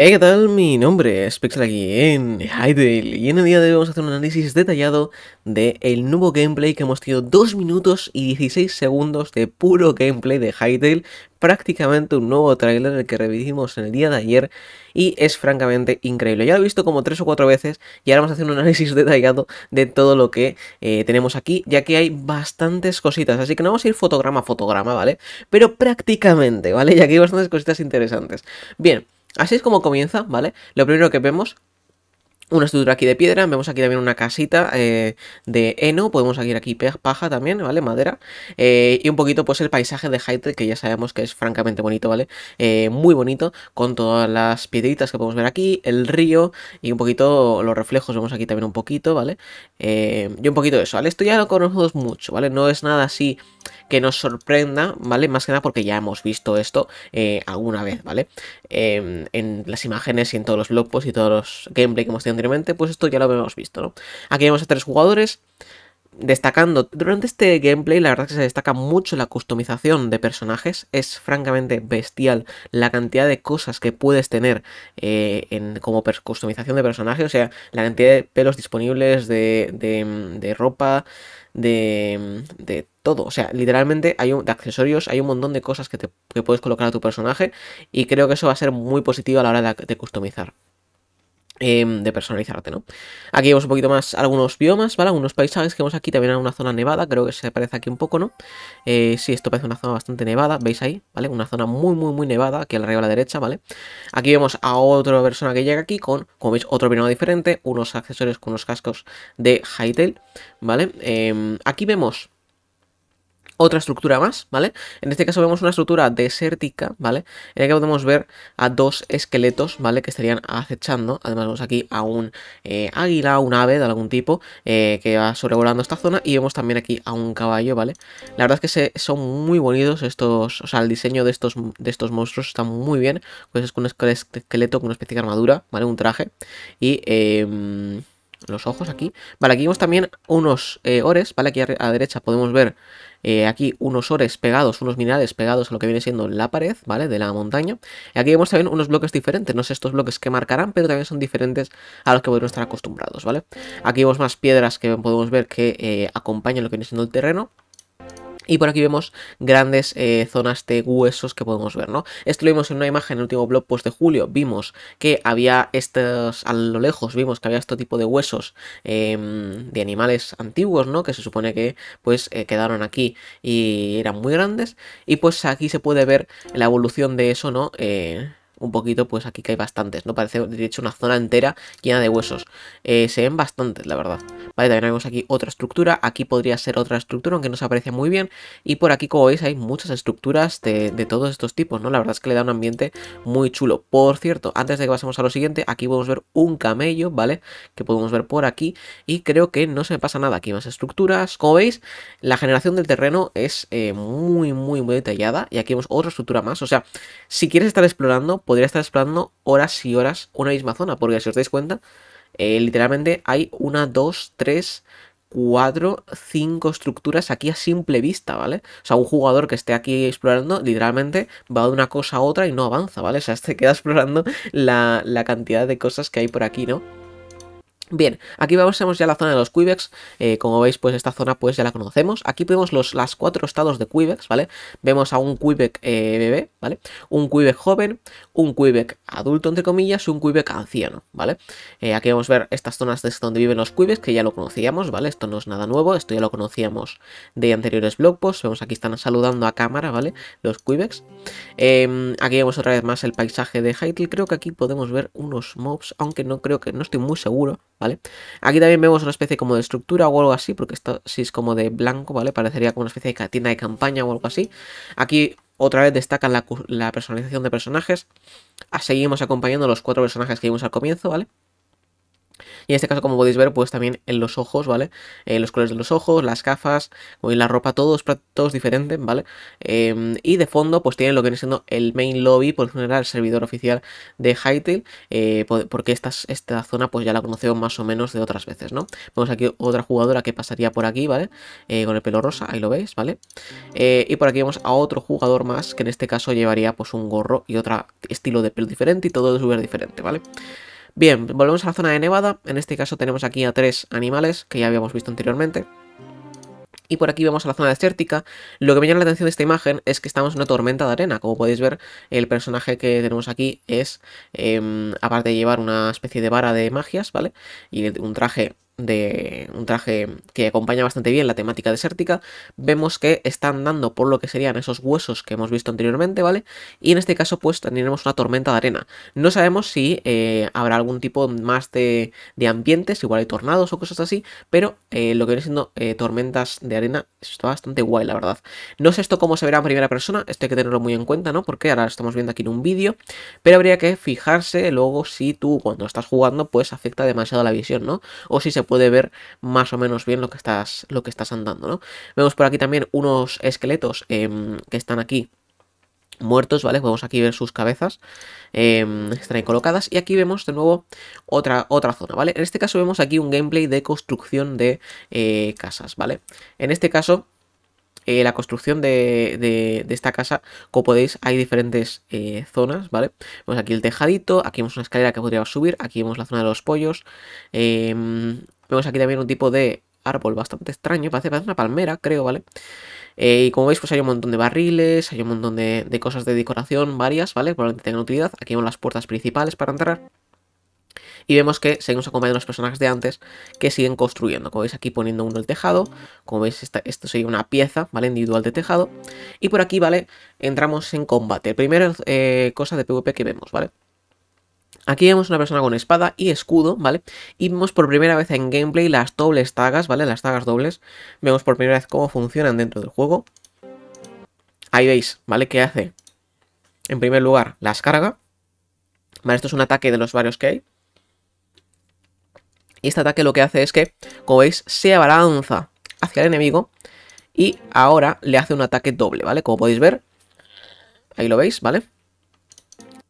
Hey, eh, ¿qué tal? Mi nombre es Pixel aquí en Hydale y en el día de hoy vamos a hacer un análisis detallado de el nuevo gameplay que hemos tenido 2 minutos y 16 segundos de puro gameplay de Hydale, prácticamente un nuevo trailer el que revivimos en el día de ayer y es francamente increíble. Ya lo he visto como 3 o 4 veces y ahora vamos a hacer un análisis detallado de todo lo que eh, tenemos aquí, ya que hay bastantes cositas, así que no vamos a ir fotograma a fotograma, ¿vale? Pero prácticamente, ¿vale? Ya que hay bastantes cositas interesantes. Bien. Así es como comienza, ¿vale? Lo primero que vemos una estructura aquí de piedra, vemos aquí también una casita eh, de heno, podemos seguir aquí paja también, ¿vale? Madera, eh, y un poquito pues el paisaje de Hyde que ya sabemos que es francamente bonito, ¿vale? Eh, muy bonito, con todas las piedritas que podemos ver aquí, el río y un poquito los reflejos, vemos aquí también un poquito, ¿vale? y un poquito de eso, ¿vale? Esto ya lo conocemos mucho, ¿vale? No es nada así que nos sorprenda, ¿vale? Más que nada porque ya hemos visto esto eh, alguna vez, ¿vale? Em, en las imágenes y en todos los blog y todos los gameplay que hemos tenido anteriormente, pues esto ya lo hemos visto, ¿no? Aquí vemos a tres jugadores destacando. Durante este gameplay, la verdad es que se destaca mucho la customización de personajes. Es francamente bestial la cantidad de cosas que puedes tener eh, en, como customización de personajes. O sea, la cantidad de pelos disponibles, de, de, de ropa, de, todo. O sea, literalmente hay un, de accesorios, hay un montón de cosas que, te, puedes colocar a tu personaje y creo que eso va a ser muy positivo a la hora de customizar. Em, de personalizarte, ¿no? Aquí vemos un poquito más algunos biomas, ¿vale? Algunos paisajes que vemos aquí, también en una zona nevada, creo que se parece aquí un poco, ¿no? Eh, sí, esto parece una zona bastante nevada, ¿veis ahí? ¿Vale? Una zona muy, muy, muy nevada, aquí arriba a la derecha, ¿vale? Aquí vemos a otra persona que llega aquí con, como veis, otro bioma diferente, unos accesorios con unos cascos de Hytale, ¿vale? Em, aquí vemos otra estructura más, ¿vale? En este caso vemos una estructura desértica, ¿vale? En la que podemos ver a dos esqueletos, ¿vale? Que estarían acechando. Además vemos aquí a un eh, águila, un ave de algún tipo eh, que va sobrevolando esta zona. Y vemos también aquí a un caballo, ¿vale? La verdad es que son muy bonitos estos... O sea, el diseño de estos, de estos monstruos está muy bien. Pues es con un esqueleto con una especie de armadura, ¿vale? Un traje. Y... Em, los ojos aquí. Vale, aquí vemos también unos eh, ores, ¿vale? Aquí a, la derecha podemos ver eh, aquí unos ores pegados, unos minerales pegados a lo que viene siendo la pared, ¿vale? De la montaña. Y aquí vemos también unos bloques diferentes, no sé estos bloques que marcarán, pero también son diferentes a los que podemos estar acostumbrados, ¿vale? Aquí vemos más piedras que podemos ver que eh, acompañan lo que viene siendo el terreno. Y por aquí vemos grandes eh, zonas de huesos que podemos ver, ¿no? Esto lo vimos en una imagen en el último blog post pues, de julio. Vimos que había estos, a lo lejos, vimos que había este tipo de huesos em, de animales antiguos, ¿no? Que se supone que, pues, eh, quedaron aquí y eran muy grandes. Y pues aquí se puede ver la evolución de eso, ¿no? Eh, un poquito, pues aquí que hay bastantes, ¿no? Parece, de hecho, una zona entera llena de huesos. Eh, se ven bastantes, la verdad. Vale, también vemos aquí otra estructura. Aquí podría ser otra estructura, aunque no se aparece muy bien. Y por aquí, como veis, hay muchas estructuras de, todos estos tipos, ¿no? La verdad es que le da un ambiente muy chulo. Por cierto, antes de que pasemos a lo siguiente, aquí podemos ver un camello, ¿vale? Que podemos ver por aquí. Y creo que no se me pasa nada. Aquí más estructuras. Como veis, la generación del terreno es eh, muy, muy, muy detallada. Y aquí vemos otra estructura más. O sea, si quieres estar explorando, podría estar explorando horas y horas una misma zona, porque si os dais cuenta, eh, literalmente hay una, dos, tres, cuatro, cinco estructuras aquí a simple vista, ¿vale? O sea, un jugador que esté aquí explorando, literalmente va de una cosa a otra y no avanza, ¿vale? O sea, se queda explorando la, la cantidad de cosas que hay por aquí, ¿no? Bien, aquí vamos ya la zona de los Quibex, eh, como veis pues esta zona pues ya la conocemos, aquí vemos los las cuatro estados de Quibex, ¿vale? Vemos a un Quebec eh, bebé, ¿vale? Un Quibex joven, un Quebec adulto entre comillas y un Quibex anciano, ¿vale? Eh, aquí vamos a ver estas zonas de donde viven los Quibex que ya lo conocíamos, ¿vale? Esto no es nada nuevo, esto ya lo conocíamos de anteriores blog posts, vemos aquí están saludando a cámara, ¿vale? Los Quibex. Em, aquí vemos otra vez más el paisaje de Heitel, creo que aquí podemos ver unos mobs, aunque no creo que, no estoy muy seguro ¿vale? Aquí también vemos una especie como de estructura o algo así, porque esto sí es como de blanco, ¿vale? Parecería como una especie de tienda de campaña o algo así. Aquí otra vez destaca la, personalización de personajes. Ah, seguimos acompañando los cuatro personajes que vimos al comienzo, ¿vale? Y en este caso, como podéis ver, pues también en los ojos, ¿vale? Eh, los colores de los ojos, las gafas, la ropa, todos, todos diferentes, ¿vale? Em, y de fondo, pues tienen lo que viene siendo el main lobby, por general, el servidor oficial de Hytale, eh, porque esta, esta zona, pues ya la conocemos más o menos de otras veces, ¿no? Vemos aquí otra jugadora que pasaría por aquí, ¿vale? Eh, con el pelo rosa, ahí lo veis, ¿vale? y por aquí vemos a otro jugador más, que en este caso llevaría, pues, un gorro y otro estilo de pelo diferente y todo de súper diferente, ¿vale? vale Bien, volvemos a la zona de Nevada. En este caso tenemos aquí a tres animales que ya habíamos visto anteriormente. Y por aquí vemos a la zona desértica. Lo que me llama la atención de esta imagen es que estamos en una tormenta de arena. Como podéis ver, el personaje que tenemos aquí es, em, aparte de llevar una especie de vara de magias, ¿vale? Y un traje de un traje que acompaña bastante bien la temática desértica, vemos que están dando por lo que serían esos huesos que hemos visto anteriormente, ¿vale? Y en este caso pues tendremos una tormenta de arena. No sabemos si eh, habrá algún tipo más de, de, ambientes, igual hay tornados o cosas así, pero eh, lo que viene siendo eh, tormentas de arena está bastante guay, la verdad. No sé esto cómo se verá en primera persona, esto hay que tenerlo muy en cuenta, ¿no? Porque ahora lo estamos viendo aquí en un vídeo, pero habría que fijarse luego si tú cuando estás jugando pues afecta demasiado la visión, ¿no? O si se puede ver más o menos bien lo que estás, lo que estás andando, ¿no? Vemos por aquí también unos esqueletos em, que están aquí muertos, ¿vale? Podemos aquí ver sus cabezas, eh, están ahí colocadas, y aquí vemos de nuevo otra, otra zona, ¿vale? En este caso vemos aquí un gameplay de construcción de eh, casas, ¿vale? En este caso... Eh, la construcción de, esta casa, como podéis, hay diferentes eh, zonas, ¿vale? Vemos aquí el tejadito, aquí vemos una escalera que podríamos subir, aquí vemos la zona de los pollos, eh, Vemos aquí también un tipo de árbol bastante extraño, parece, una palmera, creo, ¿vale? Eh, y como veis, pues hay un montón de barriles, hay un montón de, cosas de decoración, varias, ¿vale? Probablemente tengan utilidad. Aquí vemos las puertas principales para entrar. Y vemos que seguimos acompañando a los personajes de antes que siguen construyendo. Como veis aquí poniendo uno el tejado. Como veis, esta, esto sería una pieza, ¿vale? Individual de tejado. Y por aquí, ¿vale? Entramos en combate. El primero eh, cosa de PvP que vemos, ¿vale? Aquí vemos una persona con espada y escudo, ¿vale? Y vemos por primera vez en gameplay las dobles tagas, ¿vale? Las tagas dobles. Vemos por primera vez cómo funcionan dentro del juego. Ahí veis, ¿vale? ¿Qué hace? En primer lugar, las carga. Vale, esto es un ataque de los varios que hay. Y este ataque lo que hace es que, como veis, se abalanza hacia el enemigo. Y ahora le hace un ataque doble, ¿vale? Como podéis ver. Ahí lo veis, ¿vale?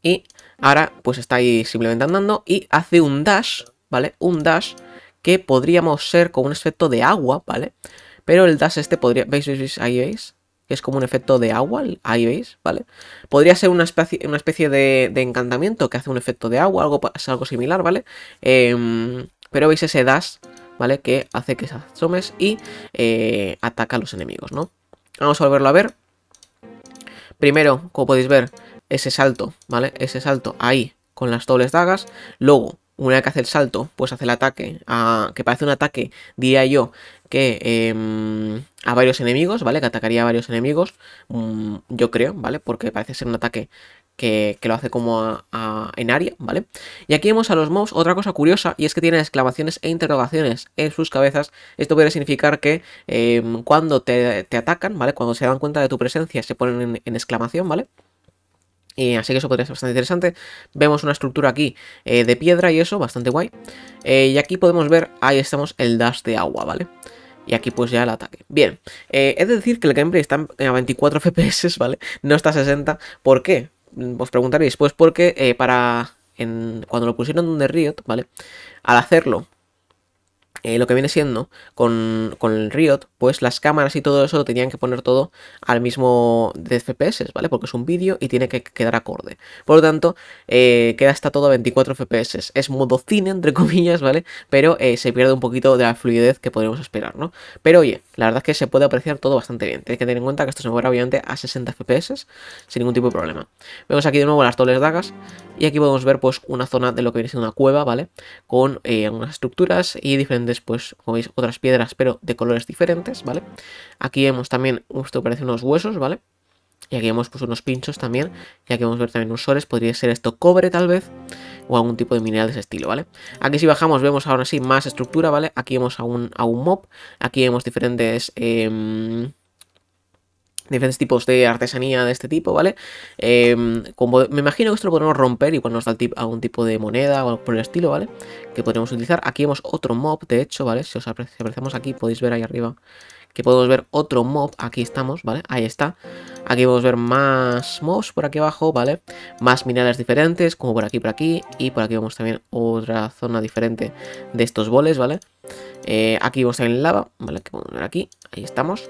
Y Ahora pues está ahí simplemente andando y hace un dash, ¿vale? Un dash que podríamos ser con un efecto de agua, ¿vale? Pero el dash este podría... ¿Veis, veis, Ahí veis. Que es como un efecto de agua, ahí veis, ¿vale? Podría ser una especie, una especie de, encantamiento que hace un efecto de agua, algo, algo similar, ¿vale? Em, pero veis ese dash, ¿vale? Que hace que se asomes y eh, ataca a los enemigos, ¿no? Vamos a volverlo a ver. Primero, como podéis ver, ese salto, ¿vale? Ese salto ahí con las dobles dagas. Luego, una vez que hace el salto, pues hace el ataque, que parece un ataque, diría yo, que em, a varios enemigos, ¿vale? Que atacaría a varios enemigos, mm, yo creo, ¿vale? Porque parece ser un ataque que, lo hace como en área, ¿vale? Y aquí vemos a los mobs, otra cosa curiosa, y es que tienen exclamaciones e interrogaciones en sus cabezas. Esto puede significar que em, cuando te, atacan, ¿vale? Cuando se dan cuenta de tu presencia, se ponen en exclamación, ¿vale? así que eso podría ser bastante interesante. Vemos una estructura aquí eh, de piedra y eso, bastante guay. Eh, y aquí podemos ver, ahí estamos, el dash de agua, ¿vale? Y aquí pues ya el ataque. Bien, eh, he de decir que el gameplay está a 24 FPS, ¿vale? No está a 60. ¿Por qué? Mm, os preguntaréis. Pues porque para... cuando lo pusieron de Riot, ¿vale? Al hacerlo eh, lo que viene siendo con, el Riot, pues las cámaras y todo eso lo tenían que poner todo al mismo de FPS, ¿vale? Porque es un vídeo y tiene que quedar acorde. Por lo tanto, eh, queda hasta todo a 24 FPS. Es modo cine, entre comillas, ¿vale? Pero eh, se pierde un poquito de la fluidez que podríamos esperar, ¿no? Pero oye, la verdad es que se puede apreciar todo bastante bien. Tienes que tener en cuenta que esto se mueve obviamente a 60 FPS sin ningún tipo de problema. Vemos aquí de nuevo las dobles dagas y aquí podemos ver pues una zona de lo que viene siendo una cueva, ¿vale? Con algunas estructuras y diferentes Después, como veis otras piedras, pero de colores diferentes, ¿vale? Aquí vemos también, esto parece unos huesos, ¿vale? Y aquí vemos pues unos pinchos también, y aquí vamos a ver también unos soles, podría ser esto cobre tal vez, o algún tipo de mineral de ese estilo, ¿vale? Aquí si bajamos vemos ahora sí más estructura, ¿vale? Aquí vemos a un, a un mob, aquí vemos diferentes... Em, diferentes tipos de artesanía de este tipo, ¿vale? Em, como, me imagino que esto lo podemos romper, cuando pues nos da algún tipo de moneda o algo por el estilo, ¿vale? Que podremos utilizar. Aquí vemos otro mob, de hecho, ¿vale? Si os apreciamos aquí, podéis ver ahí arriba que podemos ver otro mob, aquí estamos, ¿vale? Ahí está, aquí podemos ver más mobs por aquí abajo, ¿vale? Más minerales diferentes, como por aquí, por aquí, y por aquí vemos también otra zona diferente de estos boles, ¿vale? Eh, aquí vemos también lava, ¿vale? Que podemos aquí, ahí estamos,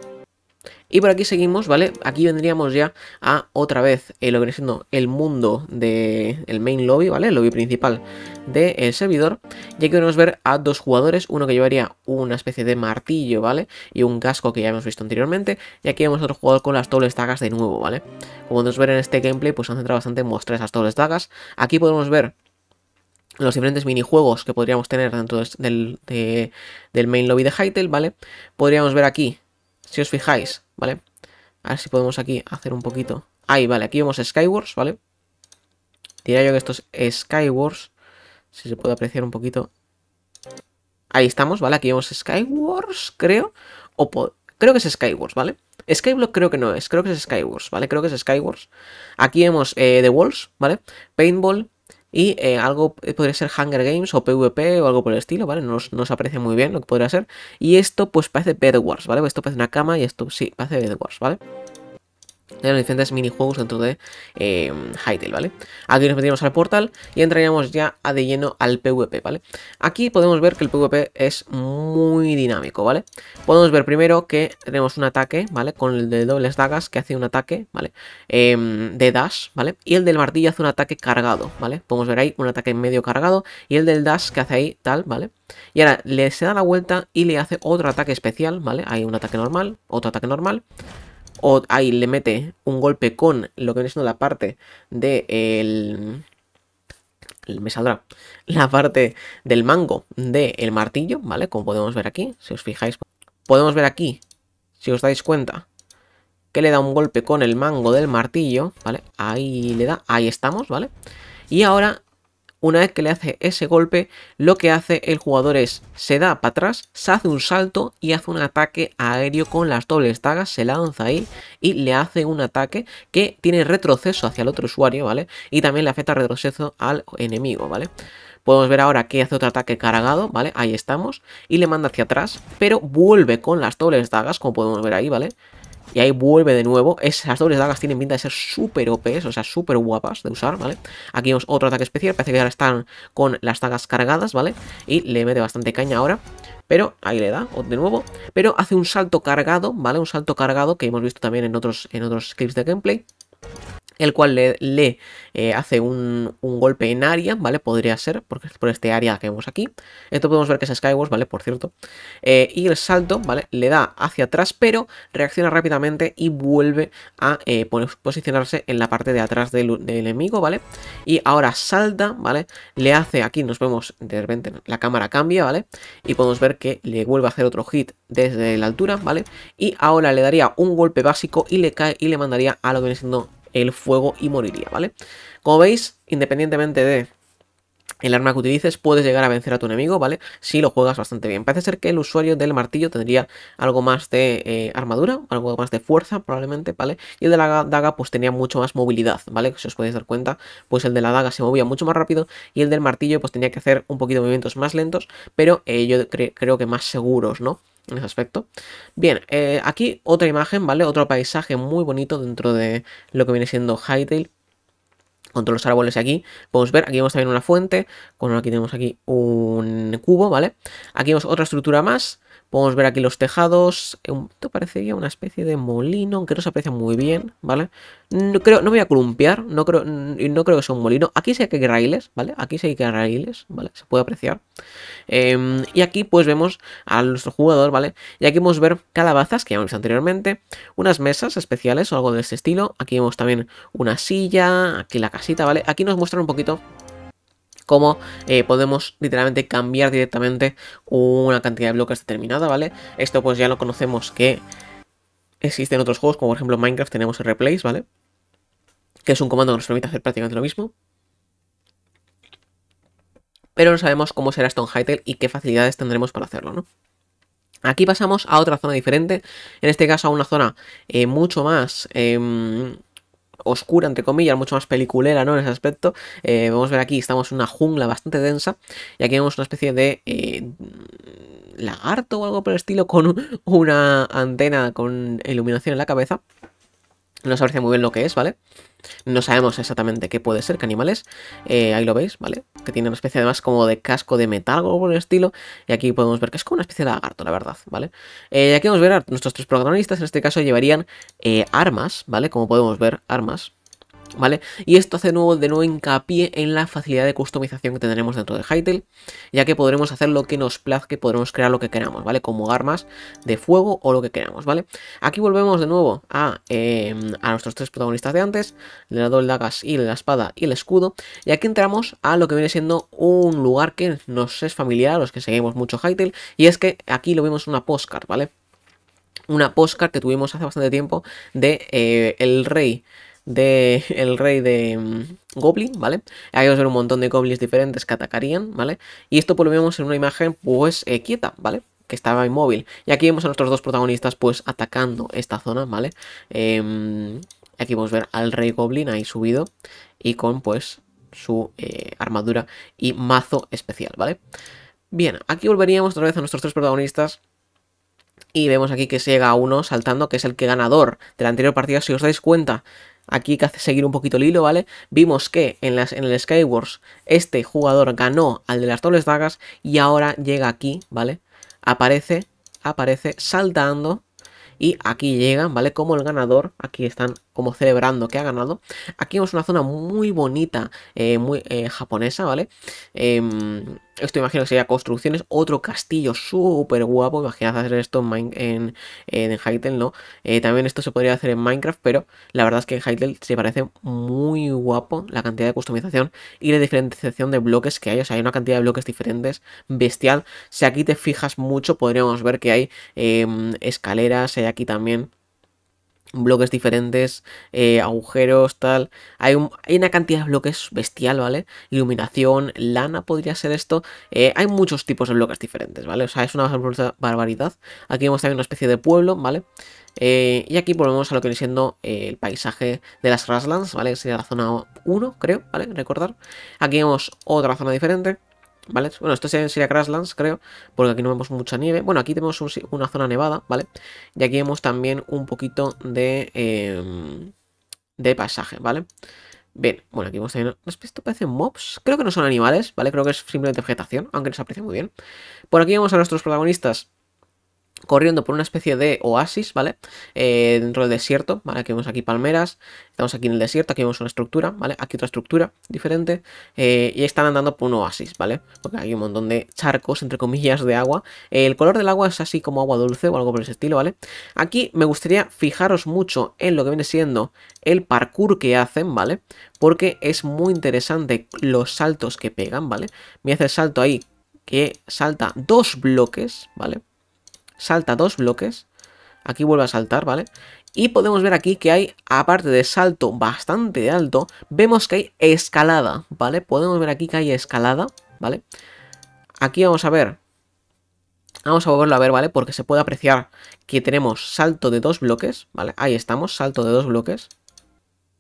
y por aquí seguimos, ¿vale? Aquí vendríamos ya a otra vez eh, lo el mundo del el main lobby, ¿vale? El lobby principal del servidor. Y aquí podemos ver a dos jugadores, uno que llevaría una especie de martillo, ¿vale? Y un casco que ya hemos visto anteriormente. Y aquí vemos otro jugador con las dobles dagas de nuevo, ¿vale? Como podemos ver en este gameplay, pues se han centrado bastante en mostrar esas dobles dagas. Aquí podemos ver los diferentes minijuegos que podríamos tener dentro del, del main lobby de Hytale, ¿vale? Podríamos ver aquí si os fijáis, ¿vale? A ver si podemos aquí hacer un poquito. Ahí, vale, aquí vemos Skywars, ¿vale? Diría yo que esto es Skywars. Si se puede apreciar un poquito. Ahí estamos, ¿vale? Aquí vemos Skywars, creo. O creo que es Skywars, ¿vale? Skyblock creo que no es, creo que es Skywars, ¿vale? Creo que es Skywars. Aquí vemos eh, The Walls, ¿vale? Paintball, y eh, algo eh, podría ser Hunger Games o PvP o algo por el estilo, ¿vale? No nos, aprecia muy bien lo que podría ser. Y esto pues parece Bedwars, ¿vale? esto parece una cama y esto sí, parece Bedwars, ¿vale? de los diferentes minijuegos dentro de eh, Hytale, ¿vale? Aquí nos metimos al portal y entraríamos ya a de lleno al PvP, ¿vale? Aquí podemos ver que el PvP es muy dinámico, ¿vale? Podemos ver primero que tenemos un ataque, ¿vale? Con el de dobles dagas que hace un ataque, ¿vale? Em, de dash, ¿vale? Y el del martillo hace un ataque cargado, ¿vale? Podemos ver ahí un ataque medio cargado y el del dash que hace ahí tal, ¿vale? Y ahora le se da la vuelta y le hace otro ataque especial, ¿vale? Hay un ataque normal, otro ataque normal, o ahí le mete un golpe con lo que viene siendo la parte de el, me saldrá la parte del mango del martillo, ¿vale? Como podemos ver aquí, si os fijáis, podemos ver aquí, si os dais cuenta, que le da un golpe con el mango del martillo, ¿vale? Ahí le da, ahí estamos, ¿vale? Y ahora una vez que le hace ese golpe, lo que hace el jugador es se da para atrás, se hace un salto y hace un ataque aéreo con las dobles dagas, se lanza ahí y le hace un ataque que tiene retroceso hacia el otro usuario, ¿vale? Y también le afecta retroceso al enemigo, ¿vale? Podemos ver ahora que hace otro ataque cargado, ¿vale? Ahí estamos. Y le manda hacia atrás, pero vuelve con las dobles dagas, como podemos ver ahí, ¿vale? vale y ahí vuelve de nuevo. Esas dobles dagas tienen pinta de ser súper OPs, o sea, súper guapas de usar, ¿vale? Aquí vemos otro ataque especial. Parece que ahora están con las dagas cargadas, ¿vale? Y le mete bastante caña ahora. Pero ahí le da, de nuevo. Pero hace un salto cargado, ¿vale? Un salto cargado que hemos visto también en otros, en otros clips de gameplay el cual le, eh, hace un, golpe en área, ¿vale? Podría ser, porque por este área que vemos aquí. Esto podemos ver que es Skywars, ¿vale? Por cierto. Eh, y el salto, ¿vale? Le da hacia atrás, pero reacciona rápidamente y vuelve a eh, posicionarse en la parte de atrás del, enemigo, ¿vale? Y ahora salta, ¿vale? Le hace, aquí nos vemos, de repente la cámara cambia, ¿vale? Y podemos ver que le vuelve a hacer otro hit desde la altura, ¿vale? Y ahora le daría un golpe básico y le cae y le mandaría a lo que viene siendo el fuego y moriría, ¿vale? Como veis, independientemente de el arma que utilices, puedes llegar a vencer a tu enemigo, ¿vale? Si lo juegas bastante bien. Parece ser que el usuario del martillo tendría algo más de eh, armadura, algo más de fuerza, probablemente, ¿vale? Y el de la daga, pues tenía mucho más movilidad, ¿vale? Si os podéis dar cuenta, pues el de la daga se movía mucho más rápido y el del martillo, pues tenía que hacer un poquito movimientos más lentos, pero eh, yo creo que más seguros, ¿no? en ese aspecto. Bien, eh, aquí otra imagen, ¿vale? Otro paisaje muy bonito dentro de lo que viene siendo Hytale Con todos los árboles aquí, podemos ver, aquí vemos también una fuente, con aquí tenemos aquí un cubo, ¿vale? Aquí vemos otra estructura más, Podemos ver aquí los tejados. Esto eh, parecería una especie de molino, aunque no se aprecia muy bien, ¿vale? No, creo, no voy a columpiar, no creo, no creo que sea un molino. Aquí sí que raíles, ¿vale? Aquí sí que raíles, ¿vale? Se puede apreciar. Em, y aquí pues vemos a nuestro jugador, ¿vale? Y aquí podemos ver calabazas, que ya hemos anteriormente, unas mesas especiales o algo de este estilo. Aquí vemos también una silla, aquí la casita, ¿vale? Aquí nos muestran un poquito cómo eh, podemos literalmente cambiar directamente una cantidad de bloques determinada, ¿vale? Esto pues ya lo conocemos que existe en otros juegos, como por ejemplo Minecraft tenemos el replace, ¿vale? Que es un comando que nos permite hacer prácticamente lo mismo. Pero no sabemos cómo será esto y qué facilidades tendremos para hacerlo, ¿no? Aquí pasamos a otra zona diferente, en este caso a una zona eh, mucho más em, oscura, entre comillas, mucho más peliculera, ¿no? En ese aspecto. Eh, vamos a ver aquí, estamos en una jungla bastante densa. Y aquí vemos una especie de eh, lagarto o algo por el estilo con una antena con iluminación en la cabeza. No sabría muy bien lo que es, ¿vale? No sabemos exactamente qué puede ser, qué animales. Eh, ahí lo veis, ¿vale? Que tiene una especie además como de casco de metal o por el estilo. Y aquí podemos ver que es como una especie de lagarto, la verdad, ¿vale? Eh, y aquí vamos a ver a nuestros tres protagonistas. En este caso llevarían eh, armas, ¿vale? Como podemos ver, armas. ¿Vale? Y esto hace nuevo, de nuevo hincapié en la facilidad de customización que tendremos dentro de Hytale, ya que podremos hacer lo que nos plazque podremos crear lo que queramos, ¿vale? Como armas de fuego o lo que queramos, ¿vale? Aquí volvemos de nuevo a, em, nuestros tres protagonistas de antes, de lado del dagas y la espada y el escudo, y aquí entramos a lo que viene siendo un lugar que nos es familiar a los que seguimos mucho Hytale, y es que aquí lo vemos en una postcard, ¿vale? Una postcard que tuvimos hace bastante tiempo de eh, el rey del el rey de mm, Goblin, ¿vale? Ahí vamos a ver un montón de goblins diferentes que atacarían, ¿vale? Y esto pues lo vemos en una imagen pues eh, quieta, ¿vale? que estaba inmóvil. Y aquí vemos a nuestros dos protagonistas pues atacando esta zona, ¿vale? Em, aquí a ver al rey goblin ahí subido y con pues su eh, armadura y mazo especial, ¿vale? Bien, aquí volveríamos otra vez a nuestros tres protagonistas y vemos aquí que se llega a uno saltando, que es el que ganador del anterior partido. Si os dais cuenta, aquí que hace seguir un poquito el hilo, ¿vale? Vimos que en, las, en el Skywars este jugador ganó al de las dobles dagas y ahora llega aquí, ¿vale? Aparece, aparece saltando y aquí llegan, ¿vale? Como el ganador, aquí están como celebrando que ha ganado. Aquí vemos una zona muy bonita, eh, muy eh, japonesa, ¿vale? Em, esto imagino que sería construcciones, otro castillo súper guapo, Imaginad hacer esto en, en, ¿no? Eh, también esto se podría hacer en Minecraft, pero la verdad es que en Hytale se parece muy guapo la cantidad de customización y la diferenciación de bloques que hay, o sea, hay una cantidad de bloques diferentes bestial. Si aquí te fijas mucho, podríamos ver que hay em, escaleras, hay aquí también bloques diferentes, eh, agujeros, tal. Hay, una cantidad de bloques bestial, ¿vale? Iluminación, lana podría ser esto. Eh, hay muchos tipos de bloques diferentes, ¿vale? O sea, es una barbaridad. Aquí vemos también una especie de pueblo, ¿vale? Eh, y aquí volvemos a lo que viene siendo el paisaje de las Raslands, ¿vale? sería la zona 1, creo, ¿vale? Recordar. Aquí vemos otra zona diferente. ¿vale? Bueno, esto sería Crashlands, creo, porque aquí no vemos mucha nieve. Bueno, aquí tenemos una zona nevada, ¿vale? Y aquí vemos también un poquito de, em, de pasaje ¿vale? Bien, bueno, aquí vemos también... Esto parece mobs. Creo que no son animales, ¿vale? Creo que es simplemente vegetación, aunque nos aprecia muy bien. Por aquí vemos a nuestros protagonistas corriendo por una especie de oasis, ¿vale? Eh, dentro del desierto, ¿vale? Aquí vemos aquí palmeras, estamos aquí en el desierto, aquí vemos una estructura, ¿vale? Aquí otra estructura diferente, eh, y están andando por un oasis, ¿vale? Porque hay un montón de charcos, entre comillas, de agua. el color del agua es así como agua dulce o algo por ese estilo, ¿vale? Aquí me gustaría fijaros mucho en lo que viene siendo el parkour que hacen, ¿vale? Porque es muy interesante los saltos que pegan, ¿vale? Me hace el salto ahí que salta dos bloques, ¿vale? salta dos bloques. Aquí vuelve a saltar, ¿vale? Y podemos ver aquí que hay, aparte de salto bastante alto, vemos que hay escalada, ¿vale? Podemos ver aquí que hay escalada, ¿vale? Aquí vamos a ver. Vamos a volverlo a ver, ¿vale? Porque se puede apreciar que tenemos salto de dos bloques, ¿vale? Ahí estamos, salto de dos bloques.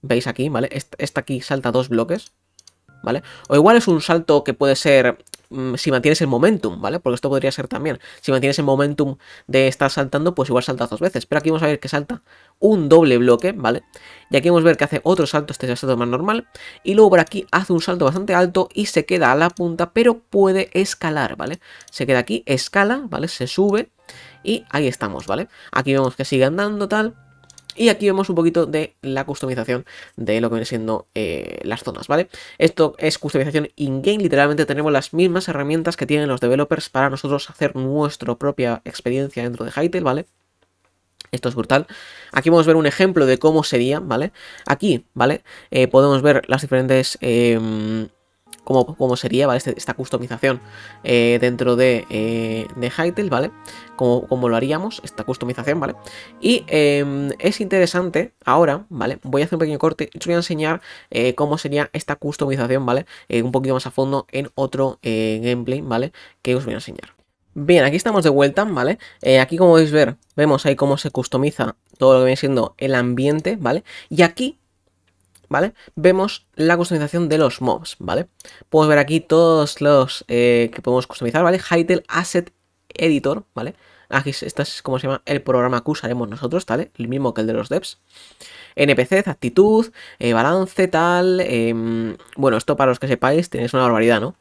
¿Veis aquí, vale? Esta, aquí salta dos bloques, ¿vale? O igual es un salto que puede ser Mm, si mantienes el momentum, ¿vale? Porque esto podría ser también. Si mantienes el momentum de estar saltando, pues igual salta dos veces. Pero aquí vamos a ver que salta un doble bloque, ¿vale? Y aquí vamos a ver que hace otro salto, este es el salto más normal. Y luego por aquí hace un salto bastante alto y se queda a la punta, pero puede escalar, ¿vale? Se queda aquí, escala, ¿vale? Se sube y ahí estamos, ¿vale? Aquí vemos que sigue andando, tal y aquí vemos un poquito de la customización de lo que viene siendo eh, las zonas, ¿vale? Esto es customización in-game, literalmente tenemos las mismas herramientas que tienen los developers para nosotros hacer nuestra propia experiencia dentro de Hytale, ¿vale? Esto es brutal. Aquí vamos a ver un ejemplo de cómo sería, ¿vale? Aquí, ¿vale? Eh, podemos ver las diferentes... Em, cómo, sería este, esta customización eh, dentro de, eh, de ¿vale? Como, lo haríamos, esta customización, ¿vale? Y em, es interesante, ahora, ¿vale? Voy a hacer un pequeño corte, os voy a enseñar eh, cómo sería esta customización, ¿vale? Eh, un poquito más a fondo en otro gameplay, ¿vale? Que os voy a enseñar. Bien, aquí estamos de vuelta, ¿vale? aquí como podéis ver, vemos ahí cómo se customiza todo lo que viene siendo el ambiente, ¿vale? Y aquí ¿vale? Vemos la customización de los mobs, ¿vale? Podemos ver aquí todos los eh, que podemos customizar, ¿vale? Hytale Asset Editor, ¿vale? Aquí este es como se llama el programa que usaremos nosotros, ¿vale? El mismo que el de los devs. npc actitud, eh, balance, tal... Em, bueno, esto para los que sepáis tenéis una barbaridad, ¿no?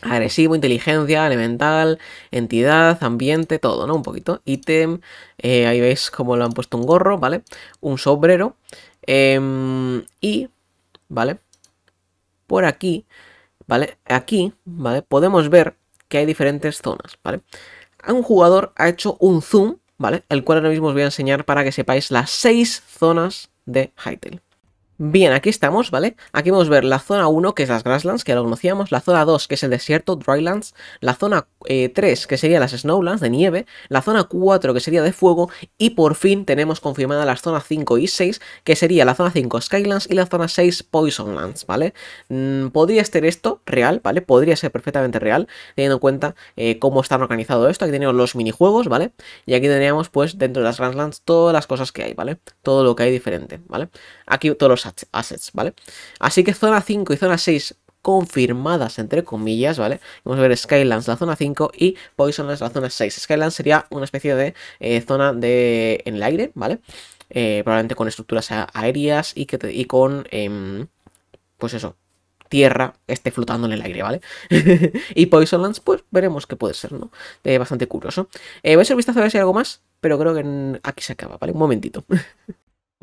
Agresivo, inteligencia, elemental, entidad, ambiente, todo, ¿no? Un poquito. Ítem, eh, ahí veis cómo lo han puesto un gorro, ¿vale? Un sombrero, Em, y, ¿vale? Por aquí, ¿vale? Aquí, ¿vale? Podemos ver que hay diferentes zonas, ¿vale? Un jugador ha hecho un zoom, ¿vale? El cual ahora mismo os voy a enseñar para que sepáis las seis zonas de Hytale. Bien, aquí estamos, ¿vale? Aquí vamos a ver la zona 1, que es las grasslands, que ya lo conocíamos, la zona 2, que es el desierto, drylands, la zona 3, eh, que sería las snowlands, de nieve, la zona 4, que sería de fuego, y por fin tenemos confirmada las zonas 5 y 6, que sería la zona 5 skylands y la zona 6 poisonlands, ¿vale? Mm, podría ser esto real, ¿vale? Podría ser perfectamente real, teniendo en cuenta eh, cómo están organizado esto. Aquí tenemos los minijuegos, ¿vale? Y aquí tendríamos, pues, dentro de las grasslands, todas las cosas que hay, ¿vale? Todo lo que hay diferente, ¿vale? Aquí todos los assets, ¿vale? Así que zona 5 y zona 6 confirmadas, entre comillas, ¿vale? Vamos a ver Skylands, la zona 5, y Poisonlands, la zona 6. Skylands sería una especie de eh, zona de en el aire, ¿vale? Eh, probablemente con estructuras aéreas y, que con, em, pues eso, tierra esté flotando en el aire, ¿vale? y Poisonlands, pues veremos qué puede ser, ¿no? Eh, bastante curioso. voy a hacer vistazo a ver si hay algo más, pero creo que aquí se acaba, ¿vale? Un momentito.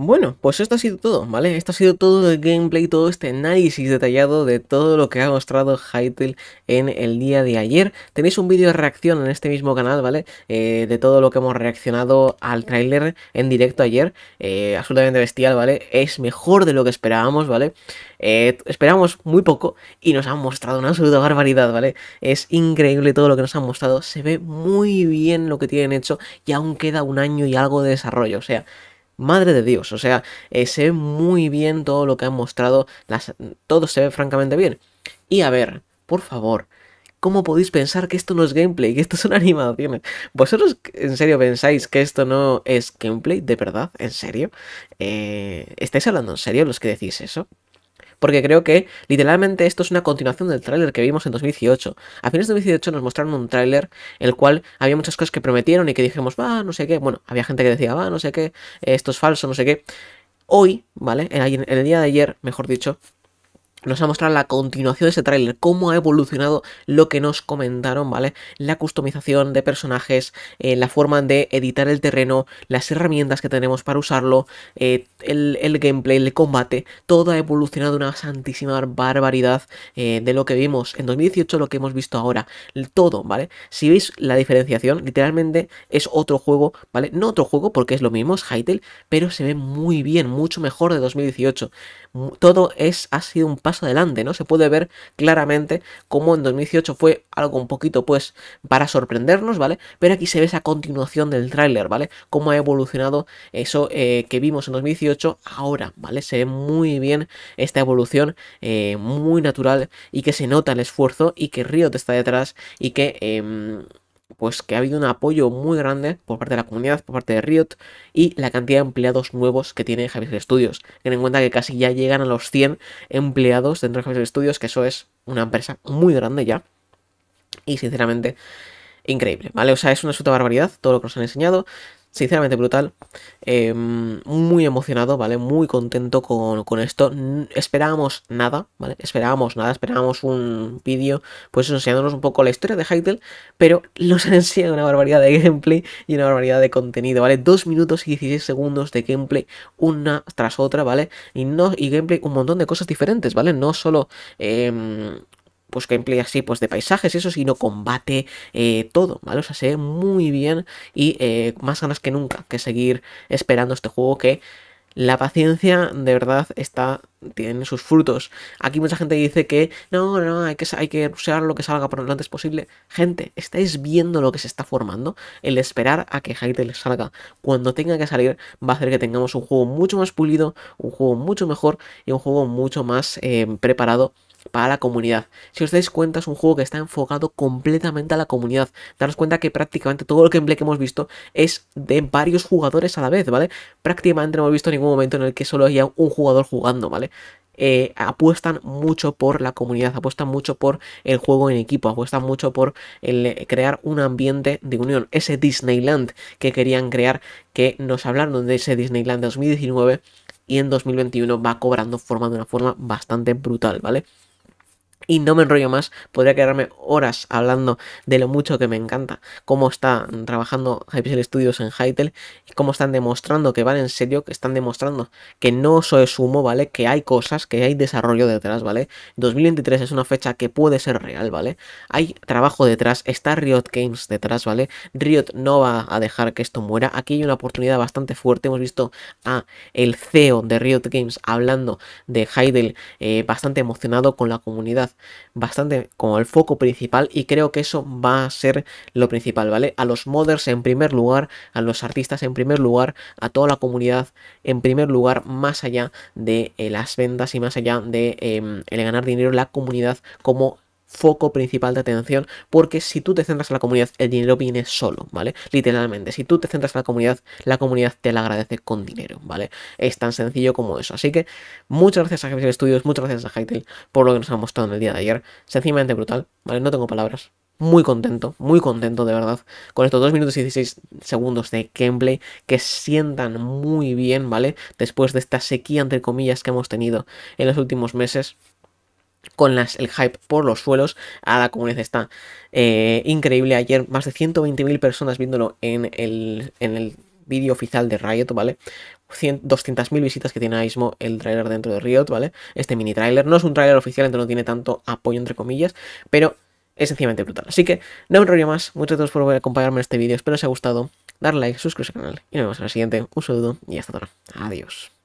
Bueno, pues esto ha sido todo, ¿vale? Esto ha sido todo el gameplay, todo este análisis detallado de todo lo que ha mostrado Hytale en el día de ayer. Tenéis un vídeo de reacción en este mismo canal, ¿vale? Eh, de todo lo que hemos reaccionado al tráiler en directo ayer. Eh, absolutamente bestial, ¿vale? Es mejor de lo que esperábamos, ¿vale? Eh, esperábamos muy poco y nos han mostrado una absoluta barbaridad, ¿vale? Es increíble todo lo que nos han mostrado. Se ve muy bien lo que tienen hecho y aún queda un año y algo de desarrollo, o sea madre de Dios, o sea, eh, se ve muy bien todo lo que han mostrado, todo se ve francamente bien. Y a ver, por favor, ¿cómo podéis pensar que esto no es gameplay, que esto son animaciones? ¿Vosotros en serio pensáis que esto no es gameplay? ¿De verdad? ¿En serio? Eh, ¿Estáis hablando en serio los que decís eso? porque creo que literalmente esto es una continuación del tráiler que vimos en 2018. A fines de 2018 nos mostraron un tráiler el cual había muchas cosas que prometieron y que dijimos, va, no sé qué. Bueno, había gente que decía, va, no sé qué, esto es falso, no sé qué. Hoy, ¿vale? En el día de ayer, mejor dicho, nos ha mostrado la continuación de ese tráiler, cómo ha evolucionado lo que nos comentaron, ¿vale? La customización de personajes, eh, la forma de editar el terreno, las herramientas que tenemos para usarlo, eh, el, gameplay, el combate, todo ha evolucionado una santísima barbaridad eh, de lo que vimos en 2018, lo que hemos visto ahora, todo, ¿vale? Si veis la diferenciación, literalmente es otro juego, ¿vale? No otro juego porque es lo mismo, es Hytale, pero se ve muy bien, mucho mejor de 2018. Todo es, ha sido un adelante, ¿no? Se puede ver claramente cómo en 2018 fue algo un poquito, pues, para sorprendernos, ¿vale? Pero aquí se ve esa continuación del tráiler, ¿vale? Cómo ha evolucionado eso eh, que vimos en 2018 ahora, ¿vale? Se ve muy bien esta evolución, eh, muy natural y que se nota el esfuerzo y que Riot está detrás y que... Em, pues que ha habido un apoyo muy grande por parte de la comunidad, por parte de Riot y la cantidad de empleados nuevos que tiene Javier Studios. Ten en cuenta que casi ya llegan a los 100 empleados dentro de Javier Studios, que eso es una empresa muy grande ya. Y sinceramente, increíble, ¿vale? O sea, es una absoluta barbaridad todo lo que nos han enseñado sinceramente brutal. Em, muy emocionado, ¿vale? Muy contento con, esto. esperábamos nada, ¿vale? Esperábamos nada, esperábamos un vídeo, pues enseñándonos un poco la historia de Heidel, pero nos han enseñado una barbaridad de gameplay y una barbaridad de contenido, ¿vale? Dos minutos y 16 segundos de gameplay, una tras otra, ¿vale? Y, no, y gameplay, un montón de cosas diferentes, ¿vale? No solo... Em, pues gameplay así pues de paisajes y eso sino combate eh, todo vale o sea se ve muy bien y eh, más ganas que nunca que seguir esperando este juego que la paciencia de verdad está tiene sus frutos. Aquí mucha gente dice que no, no, hay que, hay que usar lo que salga por lo antes posible. Gente, estáis viendo lo que se está formando. El esperar a que Hytale salga cuando tenga que salir va a hacer que tengamos un juego mucho más pulido, un juego mucho mejor y un juego mucho más eh, preparado para la comunidad. Si os dais cuenta, es un juego que está enfocado completamente a la comunidad. Daros cuenta que prácticamente todo el gameplay que hemos visto es de varios jugadores a la vez, ¿vale? Prácticamente no hemos visto ningún momento en el que solo haya un jugador jugando, ¿vale? Eh, apuestan mucho por la comunidad, apuestan mucho por el juego en equipo, apuestan mucho por el eh, crear un ambiente de unión, ese Disneyland que querían crear, que nos hablaron de ese Disneyland de 2019 y en 2021 va cobrando forma de una forma bastante brutal, ¿vale? Y no me enrollo más, podría quedarme horas hablando de lo mucho que me encanta, cómo está trabajando Hypixel Studios en Heidel y cómo están demostrando que van en serio, que están demostrando que no soy sumo, ¿vale? Que hay cosas, que hay desarrollo detrás, ¿vale? 2023 es una fecha que puede ser real, ¿vale? Hay trabajo detrás, está Riot Games detrás, ¿vale? Riot no va a dejar que esto muera. Aquí hay una oportunidad bastante fuerte. Hemos visto a el CEO de Riot Games hablando de Heidel eh, bastante emocionado con la comunidad bastante como el foco principal y creo que eso va a ser lo principal, ¿vale? A los modders en primer lugar, a los artistas en primer lugar, a toda la comunidad en primer lugar, más allá de eh, las ventas y más allá de em, el ganar dinero, la comunidad como foco principal de atención, porque si tú te centras en la comunidad, el dinero viene solo, ¿vale? Literalmente, si tú te centras en la comunidad, la comunidad te la agradece con dinero, ¿vale? Es tan sencillo como eso. Así que muchas gracias a Gabriel Studios, muchas gracias a Hytale por lo que nos han mostrado en el día de ayer. Sencillamente brutal, ¿vale? No tengo palabras muy contento, muy contento de verdad, con estos 2 minutos y 16 segundos de gameplay que sientan muy bien, ¿vale? Después de esta sequía, entre comillas, que hemos tenido en los últimos meses con las, el hype por los suelos. A la comunidad está eh, increíble. Ayer más de 120.000 personas viéndolo en el, vídeo oficial de Riot, ¿vale? 200.000 visitas que tiene ahora mismo el trailer dentro de Riot, ¿vale? Este mini trailer no es un trailer oficial, entonces no tiene tanto apoyo, entre comillas, pero es sencillamente brutal. Así que no me enrollo más. Muchas gracias por acompañarme en este vídeo. Espero que os haya gustado. Dar like, suscribirse al canal y nos vemos en el siguiente. Un saludo y hasta ahora. Adiós.